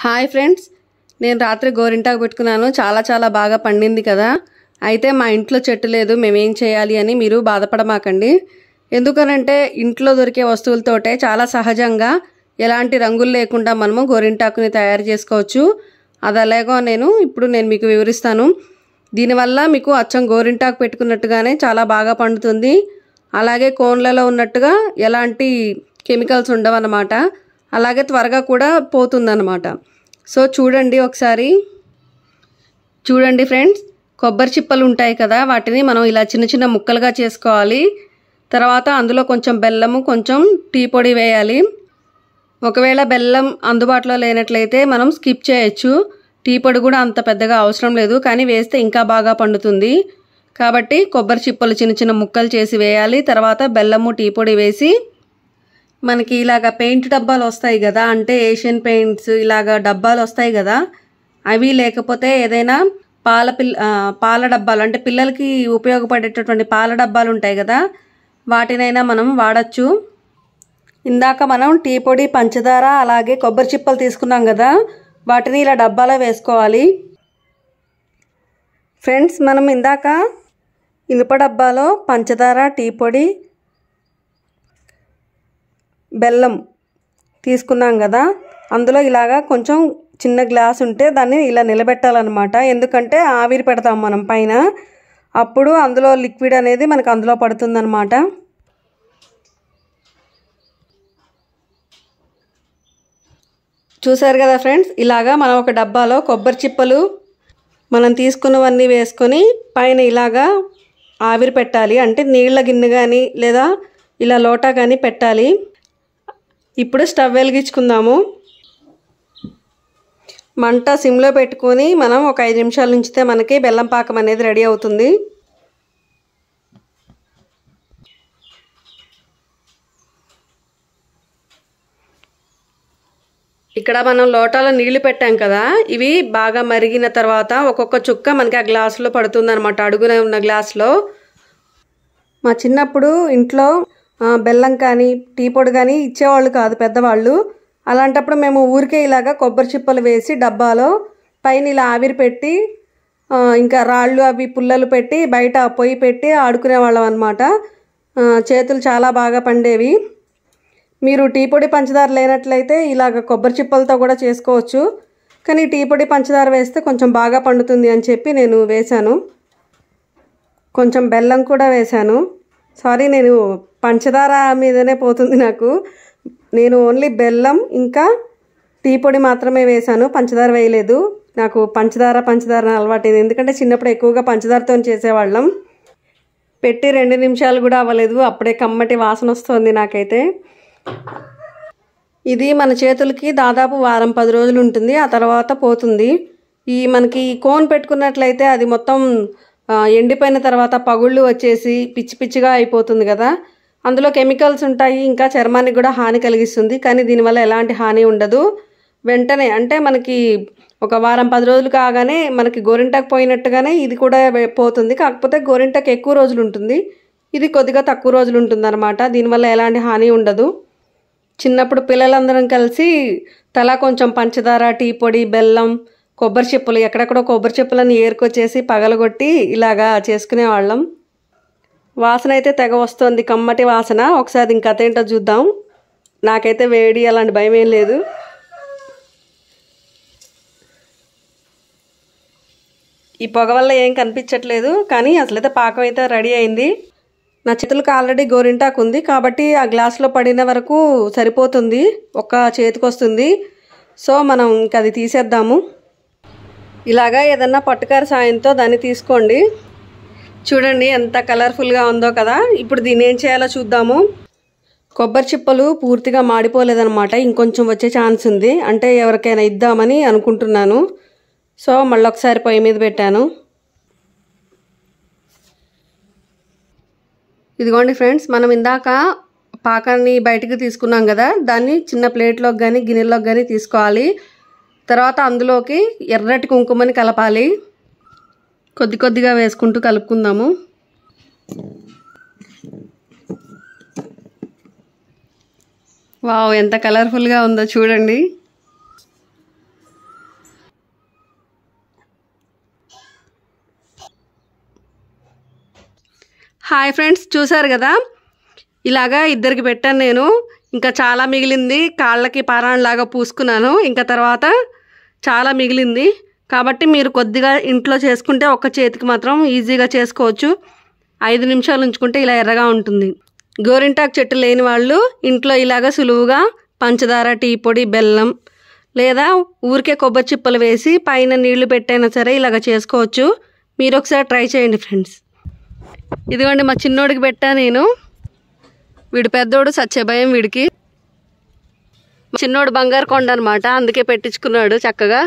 hi friends నేను రాత్రి గోరింటాకు పెట్టుకున్నాను చాలా చాలా బాగా పండింది కదా అయితే మా ఇంట్లో చెట్టు లేదు మేమేం చేయాలి అని మీరు బాధపడమాకండి ఎందుకనంటే ఇంట్లో దొరికే వస్తువులతోటే చాలా సహజంగా ఎలాంటి రంగులు లేకుండా మనము గోరింటాకుని తయారు చేసుకోవచ్చు అది అలాగో నేను ఇప్పుడు నేను మీకు వివరిస్తాను దీనివల్ల మీకు అచ్చం గోరింటాకు పెట్టుకున్నట్టుగానే చాలా బాగా పండుతుంది అలాగే కోన్లలో ఉన్నట్టుగా ఎలాంటి కెమికల్స్ ఉండవన్నమాట అలాగే త్వరగా కూడా పోతుందన్నమాట సో చూడండి ఒకసారి చూడండి ఫ్రెండ్స్ కొబ్బరి చిప్పలు ఉంటాయి కదా వాటిని మనం ఇలా చిన్న చిన్న ముక్కలుగా చేసుకోవాలి తర్వాత అందులో కొంచెం బెల్లము కొంచెం టీ పొడి వేయాలి ఒకవేళ బెల్లం అందుబాటులో లేనట్లయితే మనం స్కిప్ చేయొచ్చు టీ పొడి కూడా అంత పెద్దగా అవసరం లేదు కానీ వేస్తే ఇంకా బాగా పండుతుంది కాబట్టి కొబ్బరి చిప్పలు చిన్న చిన్న ముక్కలు చేసి వేయాలి తర్వాత బెల్లము టీ పొడి వేసి మనకి ఇలాగ పెయింట్ డబ్బాలు వస్తాయి కదా అంటే ఏషియన్ పెయింట్స్ ఇలాగ డబ్బాలు వస్తాయి కదా అవి లేకపోతే ఏదైనా పాల పిల్ పాల డబ్బాలు అంటే పిల్లలకి ఉపయోగపడేటటువంటి పాల డబ్బాలు ఉంటాయి కదా వాటినైనా మనం వాడచ్చు ఇందాక మనం టీ పొడి పంచదార అలాగే కొబ్బరి చిప్పలు తీసుకున్నాం కదా వాటిని ఇలా డబ్బాలో వేసుకోవాలి ఫ్రెండ్స్ మనం ఇందాక ఇనుప డబ్బాలో పంచదార టీ పొడి బెల్లం తీసుకున్నాం కదా అందులో ఇలాగా కొంచెం చిన్న గ్లాస్ ఉంటే దాన్ని ఇలా నిలబెట్టాలన్నమాట ఎందుకంటే ఆవిరి పెడతాం మనం పైన అప్పుడు అందులో లిక్విడ్ అనేది మనకు అందులో పడుతుందన్నమాట చూసారు కదా ఫ్రెండ్స్ ఇలాగా మనం ఒక డబ్బాలో కొబ్బరి చిప్పలు మనం తీసుకున్నవన్నీ వేసుకొని పైన ఇలాగా ఆవిరి పెట్టాలి అంటే నీళ్ళ గిన్నె కానీ లేదా ఇలా లోటా కానీ పెట్టాలి ఇప్పుడు స్టవ్ వెలిగించుకుందాము మంట సిమ్లో పెట్టుకొని మనం ఒక ఐదు నిమిషాలు ఉంచితే మనకి బెల్లం పాకం అనేది రెడీ అవుతుంది ఇక్కడ మనం లోటాలో నీళ్లు పెట్టాం కదా ఇవి బాగా మరిగిన తర్వాత ఒక్కొక్క చుక్క మనకి ఆ గ్లాసులో పడుతుంది అనమాట అడుగునే ఉన్న గ్లాసులో మా చిన్నప్పుడు ఇంట్లో బెల్లం కానీ టీ పొడి కానీ ఇచ్చేవాళ్ళు కాదు పెద్దవాళ్ళు అలాంటప్పుడు మేము ఊరికే ఇలాగా కొబ్బరి చిప్పలు వేసి డబ్బాలో పైన ఇలా ఆవిరి పెట్టి ఇంకా రాళ్ళు అవి పుల్లలు పెట్టి బయట పొయ్యి పెట్టి ఆడుకునేవాళ్ళం అనమాట చేతులు చాలా బాగా పండేవి మీరు టీ పొడి పంచదార లేనట్లయితే ఇలాగ కొబ్బరి చిప్పలతో కూడా చేసుకోవచ్చు కానీ టీ పొడి పంచదార వేస్తే కొంచెం బాగా పండుతుంది అని చెప్పి నేను వేశాను కొంచెం బెల్లం కూడా వేశాను సారీ నేను పంచదార మీదనే పోతుంది నాకు నేను ఓన్లీ బెల్లం ఇంకా టీ పొడి మాత్రమే వేశాను పంచదార వేయలేదు నాకు పంచదార పంచదార అలవాటు ఎందుకంటే చిన్నప్పుడు ఎక్కువగా పంచదారతో చేసేవాళ్ళం పెట్టి రెండు నిమిషాలు కూడా అవ్వలేదు అప్పుడే కమ్మటి వాసన వస్తుంది నాకైతే ఇది మన చేతులకి దాదాపు వారం పది రోజులు ఉంటుంది ఆ తర్వాత పోతుంది ఈ మనకి కోన్ పెట్టుకున్నట్లయితే అది మొత్తం ఎండిపోయిన తర్వాత పగుళ్ళు వచ్చేసి పిచ్చి పిచ్చిగా అయిపోతుంది కదా అందులో కెమికల్స్ ఉంటాయి ఇంకా చర్మానికి కూడా హాని కలిగిస్తుంది కానీ దీనివల్ల ఎలాంటి హాని ఉండదు వెంటనే అంటే మనకి ఒక వారం పది రోజులు కాగానే మనకి గోరింటాకు పోయినట్టుగానే ఇది కూడా పోతుంది కాకపోతే గోరింటాకు ఎక్కువ రోజులు ఉంటుంది ఇది కొద్దిగా తక్కువ రోజులు ఉంటుంది అనమాట దీనివల్ల ఎలాంటి హాని ఉండదు చిన్నప్పుడు పిల్లలందరం కలిసి తలా కొంచెం పంచదార టీ పొడి బెల్లం కొబ్బరి చెప్పులు ఎక్కడెక్కడో కొబ్బరి చెప్పులను ఏరుకొచ్చేసి పగలగొట్టి ఇలాగా చేసుకునేవాళ్ళం వాసన అయితే తెగ వస్తుంది కమ్మటి వాసన ఒకసారి ఇంకా ఏంటో చూద్దాం నాకైతే వేడి అలాంటి భయం ఏం లేదు ఈ పొగ వల్ల ఏం కనిపించట్లేదు కానీ అసలైతే పాకం అయితే రెడీ అయింది నా చేతులకు ఆల్రెడీ గోరింటాకు ఉంది కాబట్టి ఆ గ్లాస్లో పడిన వరకు సరిపోతుంది ఒక చేతికి వస్తుంది సో మనం ఇంకా అది తీసేద్దాము ఇలాగా ఏదన్నా పట్టుకార సాయంతో దాన్ని తీసుకోండి చూడండి ఎంత కలర్ఫుల్గా ఉందో కదా ఇప్పుడు దీన్ని ఏం చేయాలో చూద్దాము కొబ్బరి చిప్పలు పూర్తిగా మాడిపోలేదనమాట ఇంకొంచెం వచ్చే ఛాన్స్ ఉంది అంటే ఎవరికైనా ఇద్దామని అనుకుంటున్నాను సో మళ్ళీ ఒకసారి పొయ్యి మీద పెట్టాను ఇదిగోండి ఫ్రెండ్స్ మనం ఇందాక పాకాన్ని బయటికి తీసుకున్నాం కదా దాన్ని చిన్న ప్లేట్లోకి కానీ గిన్నెలోకి కానీ తీసుకోవాలి తర్వాత అందులోకి ఎర్రటి కుంకుమని కలపాలి కొద్ది కొద్దిగా వేసుకుంటూ కలుపుకుందాము వావ్ ఎంత కలర్ఫుల్గా ఉందో చూడండి హాయ్ ఫ్రెండ్స్ చూసారు కదా ఇలాగా ఇద్దరికి పెట్టాను నేను ఇంకా చాలా మిగిలింది కాళ్ళకి పారాణలాగా పూసుకున్నాను ఇంకా తర్వాత చాలా మిగిలింది కాబట్టి మీరు కొద్దిగా ఇంట్లో చేసుకుంటే ఒక్క చేతికి మాత్రం ఈజీగా చేసుకోవచ్చు ఐదు నిమిషాలు ఉంచుకుంటే ఇలా ఎర్రగా ఉంటుంది గోరింటాకు చెట్టు లేని వాళ్ళు ఇంట్లో ఇలాగ సులువుగా పంచదార టీ పొడి బెల్లం లేదా ఊరికే కొబ్బరి చిప్పలు వేసి పైన నీళ్లు పెట్టైనా సరే ఇలాగ చేసుకోవచ్చు మీరు ఒకసారి ట్రై చేయండి ఫ్రెండ్స్ ఇదిగోండి మా చిన్నోడికి పెట్టా నేను వీడు పెద్దోడు సత్యభయం వీడికి చిన్నోడు బంగారు కొండ అనమాట అందుకే పెట్టించుకున్నాడు చక్కగా